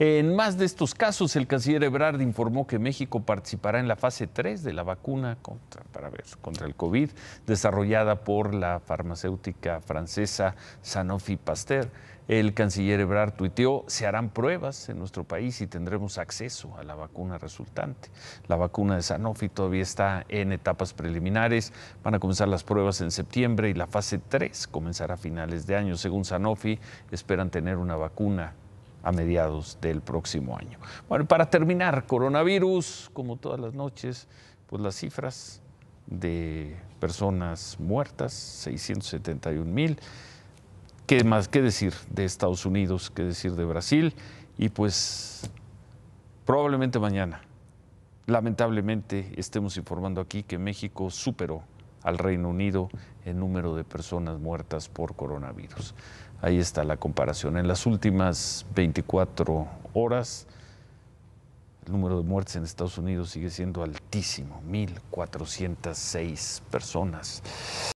En más de estos casos, el canciller Ebrard informó que México participará en la fase 3 de la vacuna contra, el COVID desarrollada por la farmacéutica francesa Sanofi Pasteur. El canciller Ebrard tuiteó, se harán pruebas en nuestro país y tendremos acceso a la vacuna resultante. La vacuna de Sanofi todavía está en etapas preliminares, van a comenzar las pruebas en septiembre y la fase 3 comenzará a finales de año. Según Sanofi, esperan tener una vacuna a mediados del próximo año. Bueno, para terminar, coronavirus, como todas las noches, pues las cifras de personas muertas, 671 mil. ¿Qué más? ¿Qué decir de Estados Unidos? ¿Qué decir de Brasil? Y pues probablemente mañana, lamentablemente, estemos informando aquí que México superó al Reino Unido el número de personas muertas por coronavirus. Ahí está la comparación. En las últimas 24 horas, el número de muertes en Estados Unidos sigue siendo altísimo, 1.406 personas.